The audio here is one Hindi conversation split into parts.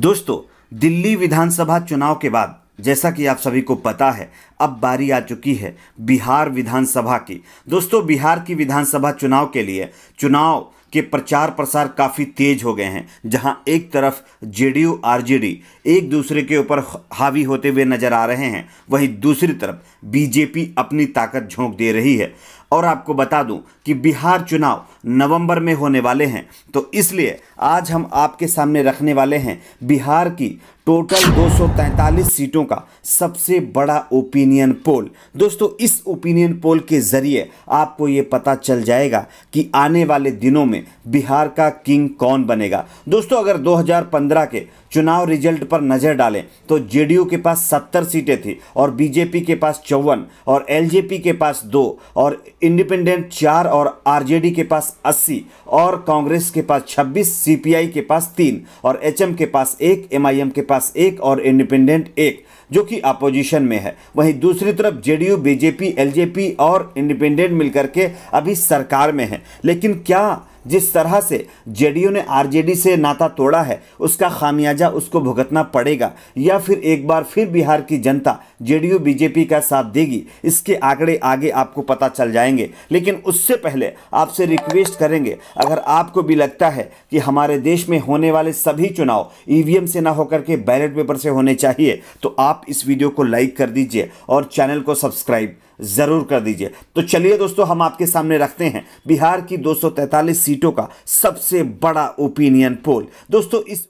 दोस्तों दिल्ली विधानसभा चुनाव के बाद जैसा कि आप सभी को पता है अब बारी आ चुकी है बिहार विधानसभा की दोस्तों बिहार की विधानसभा चुनाव के लिए चुनाव के प्रचार प्रसार काफ़ी तेज हो गए हैं जहां एक तरफ जेडीयू आरजेडी एक दूसरे के ऊपर हावी होते हुए नजर आ रहे हैं वहीं दूसरी तरफ बीजेपी अपनी ताकत झोंक दे रही है और आपको बता दूं कि बिहार चुनाव नवंबर में होने वाले हैं तो इसलिए आज हम आपके सामने रखने वाले हैं बिहार की टोटल 243 सीटों का सबसे बड़ा ओपिनियन पोल दोस्तों इस ओपिनियन पोल के ज़रिए आपको ये पता चल जाएगा कि आने वाले दिनों में बिहार का किंग कौन बनेगा दोस्तों अगर 2015 के चुनाव रिजल्ट पर नज़र डालें तो जेडीयू के पास 70 सीटें थी और बीजेपी के पास चौवन और एलजेपी के पास दो और इंडिपेंडेंट चार और आरजेडी के पास 80 और कांग्रेस के पास 26 सीपीआई के पास तीन और एचएम के पास एक एमआईएम के पास एक और इंडिपेंडेंट एक जो कि अपोजिशन में है वहीं दूसरी तरफ जेडीयू बीजेपी एलजेपी और इंडिपेंडेंट मिलकर के अभी सरकार में है लेकिन क्या जिस तरह से जेडीयू ने आरजेडी से नाता तोड़ा है उसका खामियाजा उसको भुगतना पड़ेगा या फिर एक बार फिर बिहार की जनता जेडीयू बीजेपी का साथ देगी इसके आंकड़े आगे आपको पता चल जाएंगे लेकिन उससे पहले आपसे रिक्वेस्ट करेंगे अगर आपको भी लगता है कि हमारे देश में होने वाले सभी चुनाव ईवीएम e से ना होकर के बैलेट पेपर से होने चाहिए तो आप आप इस वीडियो को लाइक कर दीजिए और चैनल को सब्सक्राइब ज़रूर कर दीजिए तो चलिए दोस्तों हम आपके सामने रखते हैं बिहार की 243 सीटों का सबसे बड़ा ओपिनियन पोल दोस्तों इस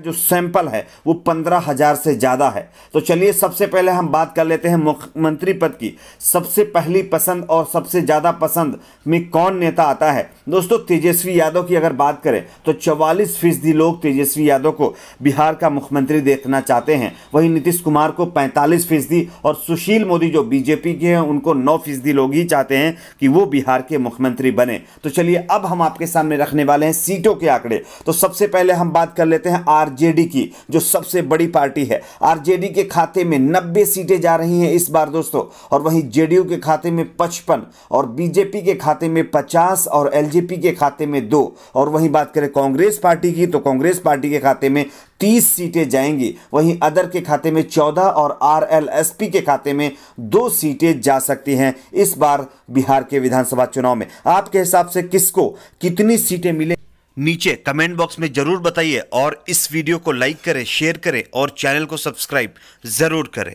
जो सैंपल है वो पंद्रह हजार से ज़्यादा है तो चलिए सबसे पहले हम बात कर लेते हैं मुख्यमंत्री पद की सबसे पहली पसंद और सबसे ज़्यादा पसंद में कौन नेता आता है दोस्तों तेजस्वी यादव की अगर बात करें तो चवालीस फीसदी लोग तेजस्वी यादव को बिहार का मुख्यमंत्री देखना चाहते हैं वहीं नीतीश कुमार को पैंतालीस फीसदी और सुशील मोदी जो बीजेपी के हैं उनको नौ फीसदी लोग ही चाहते हैं कि वो बिहार के मुख्यमंत्री बने तो चलिए अब हम आपके सामने रखने वाले हैं सीटों के आंकड़े तो सबसे पहले हम बात कर लेते हैं आर आरजेडी की जो सबसे बड़ी पार्टी है आरजेडी के खाते में नब्बे सीटें जा रही हैं इस बार दोस्तों और वहीं जेडीयू के खाते में पचपन और बीजेपी के खाते में पचास और एलजेपी के खाते में दो और वहीं बात करें कांग्रेस पार्टी की तो कांग्रेस पार्टी के खाते में तीस सीटें जाएंगी वहीं अदर के खाते में चौदह और आरएलएसपी के खाते में दो सीटें जा सकती हैं इस बार बिहार के विधानसभा चुनाव में आपके हिसाब से किसको कितनी सीटें मिले नीचे कमेंट बॉक्स में ज़रूर बताइए और इस वीडियो को लाइक करें शेयर करें और चैनल को सब्सक्राइब ज़रूर करें